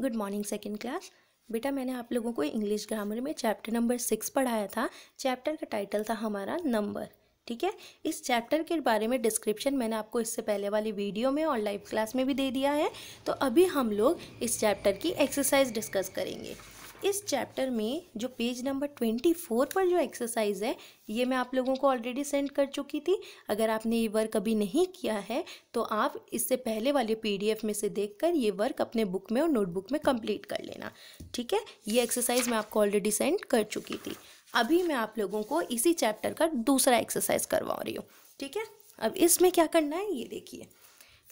Good morning second class बेटा मैंने आप लोगों को इंग्लिश ग्रामर में चैप्टर नंबर सिक्स पढ़ाया था चैप्टर का टाइटल था हमारा नंबर ठीक है इस चैप्टर के बारे में डिस्क्रिप्शन मैंने आपको इससे पहले वाली वीडियो में और लाइव क्लास में भी दे दिया है तो अभी हम लोग इस चैप्टर की एक्सरसाइज डिस्कस करेंगे इस चैप्टर में जो पेज नंबर ट्वेंटी फोर पर जो एक्सरसाइज है ये मैं आप लोगों को ऑलरेडी सेंड कर चुकी थी अगर आपने ये वर्क अभी नहीं किया है तो आप इससे पहले वाले पीडीएफ में से देखकर ये वर्क अपने बुक में और नोटबुक में कंप्लीट कर लेना ठीक है ये एक्सरसाइज मैं आपको ऑलरेडी सेंड कर चुकी थी अभी मैं आप लोगों को इसी चैप्टर का दूसरा एक्सरसाइज करवा रही हूँ ठीक है अब इसमें क्या करना है ये देखिए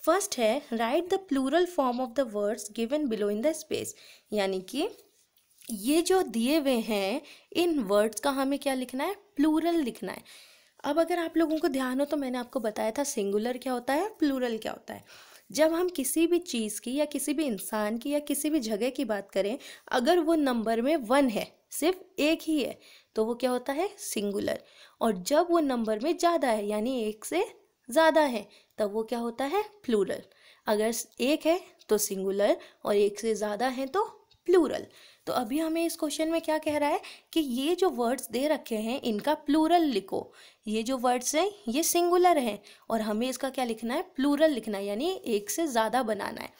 फर्स्ट है right the plural form of the words given below in the space यानी कि ये जो दिए हुए हैं इन वर्ड्स का हमें क्या लिखना है प्लूरल लिखना है अब अगर आप लोगों को ध्यान हो तो मैंने आपको बताया था सिंगुलर क्या होता है प्लूरल क्या होता है जब हम किसी भी चीज़ की या किसी भी इंसान की या किसी भी जगह की बात करें अगर वो नंबर में वन है सिर्फ एक ही है तो वो क्या होता है सिंगुलर और जब वो नंबर में ज़्यादा है यानी एक से ज़्यादा है तब वो क्या होता है प्लूरल अगर एक है तो सिंगुलर और एक से ज़्यादा है तो प्लूरल तो अभी हमें इस क्वेश्चन में क्या कह रहा है कि ये जो वर्ड्स दे रखे हैं इनका प्लूरल लिखो ये जो वर्ड्स हैं ये सिंगुलर हैं और हमें इसका क्या लिखना है प्लूरल लिखना है यानी एक से ज़्यादा बनाना है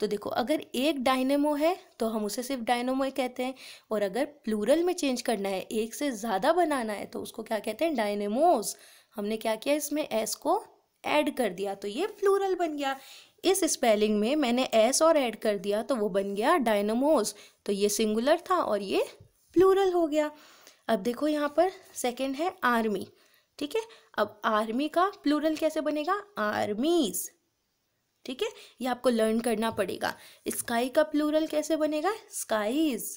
तो देखो अगर एक डायनेमो है तो हम उसे सिर्फ डायनेमो कहते हैं और अगर प्लूरल में चेंज करना है एक से ज़्यादा बनाना है तो उसको क्या कहते हैं डायनेमोज हमने क्या किया इसमें एस को ऐड कर दिया तो ये प्लूरल बन गया इस स्पेलिंग में मैंने एस और ऐड कर दिया तो वो बन गया डायनोमोज तो ये सिंगुलर था और ये प्लूरल हो गया अब देखो यहाँ पर सेकंड है आर्मी ठीक है अब आर्मी का प्लूरल कैसे बनेगा आर्मीज ठीक है ये आपको लर्न करना पड़ेगा स्काई का प्लूरल कैसे बनेगा skies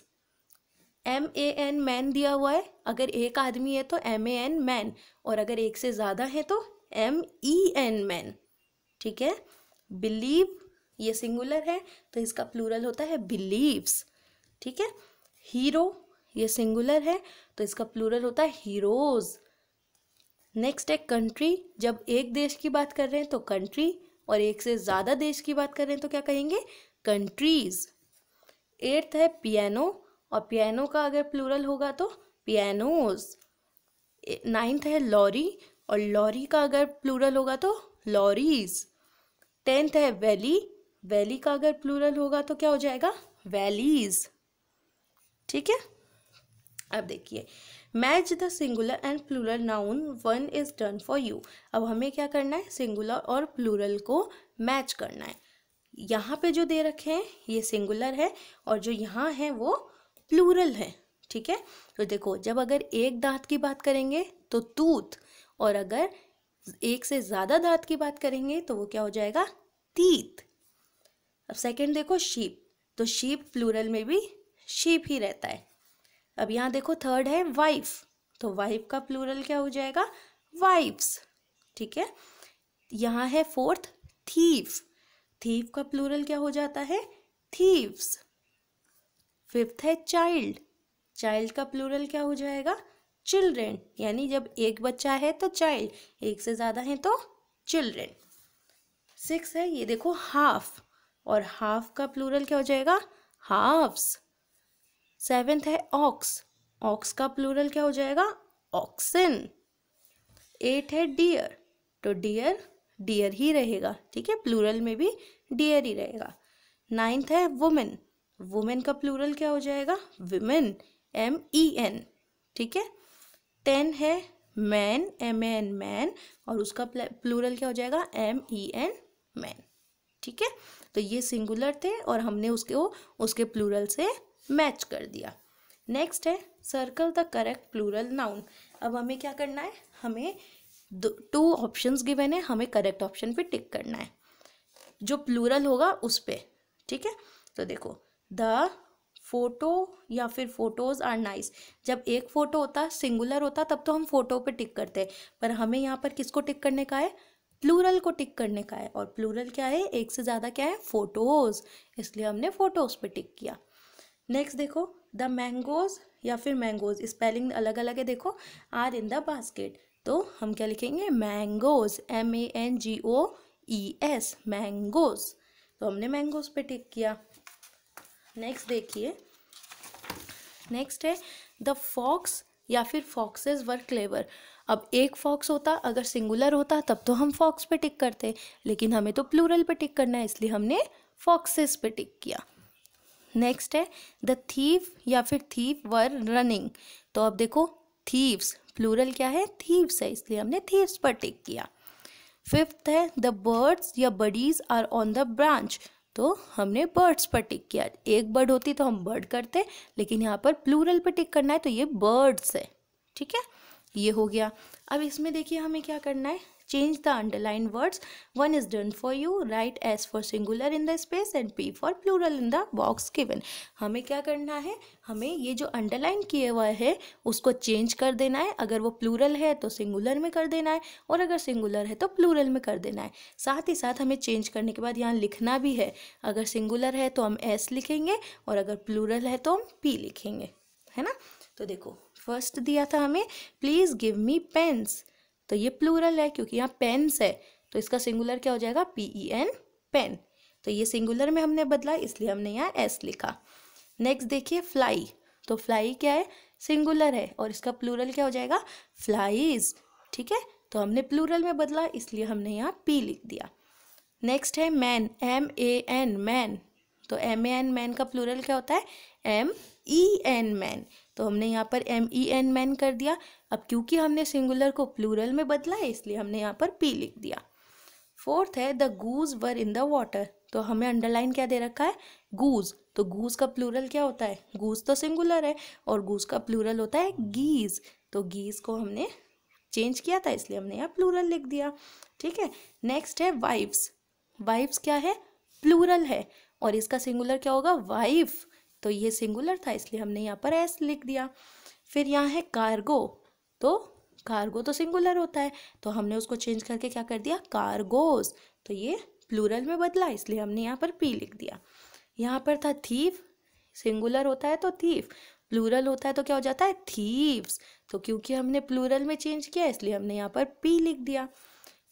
M A N man दिया हुआ है अगर एक आदमी है तो एम ए एन मैन और अगर एक से ज़्यादा है तो एम ई एन मैन ठीक है बिलीव ये सिंगुलर है तो इसका प्लूरल होता है बिलीव्स ठीक है हीरो ये सिंगुलर है तो इसका प्लूरल होता है हीरोज नेक्स्ट है कंट्री जब एक देश की बात कर रहे हैं तो कंट्री और एक से ज़्यादा देश की बात कर रहे हैं तो क्या कहेंगे कंट्रीज एट्थ है पियानो और पियानो का अगर प्लूरल होगा तो पियानोज नाइन्थ है लॉरी और लॉरी का अगर प्लूरल होगा तो लॉरीज़ टेंथ है वैली वैली का अगर प्लूरल होगा तो क्या हो जाएगा वैलीज ठीक है अब देखिए match the singular and plural noun one is done for you अब हमें क्या करना है सिंगुलर और प्लूरल को मैच करना है यहाँ पे जो दे रखे हैं ये सिंगुलर है और जो यहाँ है वो प्लूरल है ठीक है तो देखो जब अगर एक दांत की बात करेंगे तो टूथ और अगर एक से ज़्यादा दांत की बात करेंगे तो वो क्या हो जाएगा तीत अब सेकंड देखो शीप तो शीप प्लूरल में भी शीप ही रहता है अब यहाँ देखो थर्ड है वाइफ तो वाइफ का प्लूरल क्या हो जाएगा वाइफ्स ठीक है यहाँ है फोर्थ थीफ थीफ का प्लूरल क्या हो जाता है थीव्स फिफ्थ है चाइल्ड चाइल्ड का प्लूरल क्या हो जाएगा चिल्ड्रेन यानी जब एक बच्चा है तो चाइल्ड एक से ज़्यादा है तो चिल्ड्रेन सिक्स है ये देखो हाफ और हाफ का प्लूरल क्या हो जाएगा हाफ्स सेवेंथ है ऑक्स ऑक्स का प्लूरल क्या हो जाएगा ऑक्सन एट है डियर तो डियर डियर ही रहेगा ठीक है प्लूरल में भी डियर ही रहेगा नाइन्थ है वुमेन वुमेन का प्लूरल क्या हो जाएगा विमेन एम ई एन ठीक है टेन है मैन एम एन मैन और उसका प्लूरल क्या हो जाएगा एम ई एन मैन ठीक है तो ये सिंगुलर थे और हमने उसके वो उसके प्लूरल से मैच कर दिया नेक्स्ट है circle the correct plural noun अब हमें क्या करना है हमें दो टू ऑप्शंस गिवेन है हमें करेक्ट ऑप्शन पे टिक करना है जो प्लूरल होगा उस पर ठीक है तो देखो द फ़ोटो या फिर फ़ोटोज़ आर नाइस जब एक फ़ोटो होता सिंगुलर होता तब तो हम फ़ोटो पे टिक करते हैं पर हमें यहाँ पर किसको टिक करने का है प्लूरल को टिक करने का है और प्लूरल क्या है एक से ज़्यादा क्या है फ़ोटोज़ इसलिए हमने फ़ोटोज़ पे टिक किया नेक्स्ट देखो द मैंगोज़ या फिर मैंगोज़ स्पेलिंग अलग अलग है देखो आर इन द बास्केट तो हम क्या लिखेंगे mangoes M A N G O E S mangoes तो हमने मैंगोज़ पे टिक किया नेक्स्ट देखिए नेक्स्ट है द फॉक्स या फिर फॉक्सेज वर क्लेवर अब एक फॉक्स होता अगर सिंगुलर होता तब तो हम फॉक्स पे टिक करते लेकिन हमें तो प्लूरल पे टिक करना है इसलिए हमने फॉक्सेस पे टिक किया नेक्स्ट है द थीव या फिर थीव वर रनिंग तो अब देखो थीव्स प्लूरल क्या है थीव्स है इसलिए हमने थीव्स पर टिक किया फिफ्थ है द बर्ड्स या birdies are on the branch तो हमने बर्ड्स पर टिक किया एक बर्ड होती तो हम बर्ड करते लेकिन यहाँ पर प्लूरल पर टिक करना है तो ये बर्ड्स है ठीक है ये हो गया अब इसमें देखिए हमें क्या करना है change the underlined words. One is done for you. Write S for singular in the space and P for plural in the box given. हमें क्या करना है हमें ये जो अंडरलाइन किए हुआ है उसको चेंज कर देना है अगर वो प्लूरल है तो सिंगुलर में कर देना है और अगर सिंगुलर है तो प्लूरल में कर देना है साथ ही साथ हमें चेंज करने के बाद यहाँ लिखना भी है अगर सिंगुलर है तो हम एस लिखेंगे और अगर प्लूरल है तो हम पी लिखेंगे है ना तो देखो फर्स्ट दिया था हमें प्लीज़ गिव मी पेन्स तो ये प्लूरल है क्योंकि यहाँ पेन्स है तो इसका सिंगुलर क्या हो जाएगा पी ई एन पेन तो ये सिंगुलर में हमने बदला इसलिए हमने यहाँ एस लिखा नेक्स्ट देखिए फ्लाई तो फ्लाई क्या है सिंगुलर है और इसका प्लूरल क्या हो जाएगा फ्लाईज ठीक है तो हमने प्लूरल में बदला इसलिए हमने यहाँ पी लिख दिया नेक्स्ट है man M A N man तो एम ए एन मैन का प्लूरल क्या होता है एम ई एन मैन तो हमने यहाँ पर एम ई एन मैन कर दिया अब क्योंकि हमने सिंगुलर को प्लूरल में बदला है इसलिए हमने यहाँ पर पी लिख दिया फोर्थ है the goose were in the water तो हमें अंडरलाइन क्या दे रखा है गूज तो गूज का प्लूरल क्या होता है गूज तो सिंगुलर है और गूज का प्लूरल होता है गीज तो गीज को हमने चेंज किया था इसलिए हमने यहाँ प्लूरल लिख दिया ठीक है नेक्स्ट है वाइफ्स वाइफ्स क्या है प्लूरल है और इसका सिंगुलर क्या होगा वाइफ तो ये सिंगुलर था इसलिए हमने यहाँ पर एस लिख दिया फिर यहाँ है कार्गो तो कार्गो तो सिंगुलर होता है तो हमने उसको चेंज करके क्या कर दिया कार्गोज तो ये प्लूरल में बदला इसलिए हमने यहाँ पर पी लिख दिया यहाँ पर था थीव सिंगुलर होता है तो थीव प्लूरल होता है तो क्या हो जाता है थीव्स तो क्योंकि हमने प्लूरल में चेंज किया इसलिए हमने यहाँ पर पी लिख दिया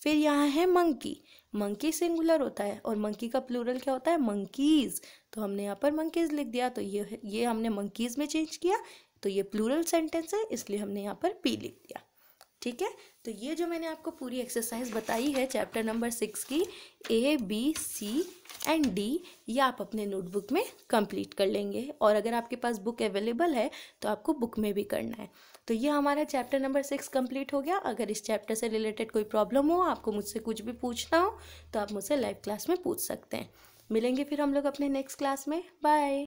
फिर यहाँ है मंकी मंकी सिंगुलर होता है और मंकी का प्लूरल क्या होता है मंकीज़ तो हमने यहाँ पर मंकीज़ लिख दिया तो ये ये हमने मंकीज़ में चेंज किया तो ये प्लूरल सेंटेंस है इसलिए हमने यहाँ पर पी लिख दिया ठीक है तो ये जो मैंने आपको पूरी एक्सरसाइज बताई है चैप्टर नंबर सिक्स की A B C and D ये आप अपने नोटबुक में कंप्लीट कर लेंगे और अगर आपके पास बुक अवेलेबल है तो आपको बुक में भी करना है तो ये हमारा चैप्टर नंबर सिक्स कंप्लीट हो गया अगर इस चैप्टर से रिलेटेड कोई प्रॉब्लम हो आपको मुझसे कुछ भी पूछना हो तो आप मुझसे लाइव क्लास में पूछ सकते हैं मिलेंगे फिर हम लोग अपने नेक्स्ट क्लास में बाय